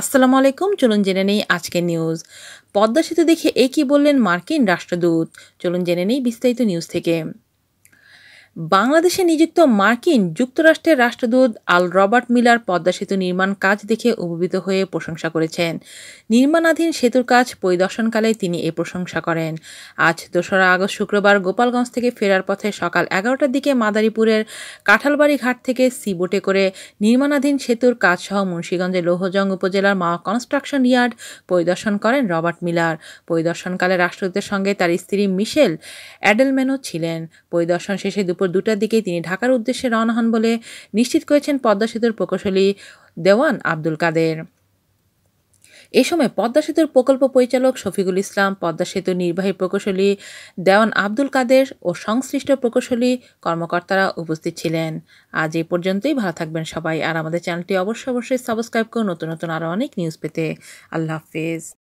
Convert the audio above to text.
আসসালামু আলাইকুম চলুন জেনে নেই আজকের নিউজ পদ্মা সেতু দেখে একই বললেন মার্কিন রাষ্ট্রদূত চলুন জেনে নেই বিস্তারিত নিউজ থেকে বাংলাদেশে নিযুক্ত মার্কিন যুক্তরাষ্ট্রের রাষ্ট্রদূত আল রবার্ট মিলার পদ্মা সেতু নির্মাণ কাজ দেখে অভিভূত হয়ে প্রশংসা করেছেন নির্মাণাধীন সেতুর কাজ পরিদর্শনকালে তিনি এ প্রশংসা করেন আজ দোসরা আগস্ট শুক্রবার গোপালগঞ্জ থেকে ফেরার পথে সকাল এগারোটার দিকে মাদারীপুরের কাঁঠালবাড়ি ঘাট থেকে সিবোটে করে নির্মাণাধীন সেতুর কাজসহ মুন্সীগঞ্জের লৌহজং উপজেলার মা কনস্ট্রাকশন ইয়ার্ড পরিদর্শন করেন রবার্ট মিলার পরিদর্শনকালে রাষ্ট্রদূতের সঙ্গে তার স্ত্রী মিশেল অ্যাডেলম্যানও ছিলেন পরিদর্শন শেষে দুপুর দুপুর দুটার দিকে তিনি ঢাকার উদ্দেশ্যে রওনা হন বলে নিশ্চিত করেছেন পদ্মা সেতুর প্রকৌশলী দেওয়ান আব্দুল কাদের এ সময় পদ্মা সেতুর প্রকল্প পরিচালক শফিকুল ইসলাম পদ্মা সেতুর নির্বাহী প্রকৌশলী দেওয়ান আব্দুল কাদের ও সংশ্লিষ্ট প্রকৌশলী কর্মকর্তারা উপস্থিত ছিলেন আজ এই পর্যন্তই ভালো থাকবেন সবাই আর আমাদের চ্যানেলটি অবশ্যই অবশ্যই সাবস্ক্রাইব করুন নতুন নতুন আরও অনেক নিউজ পেতে আল্লাহ হাফেজ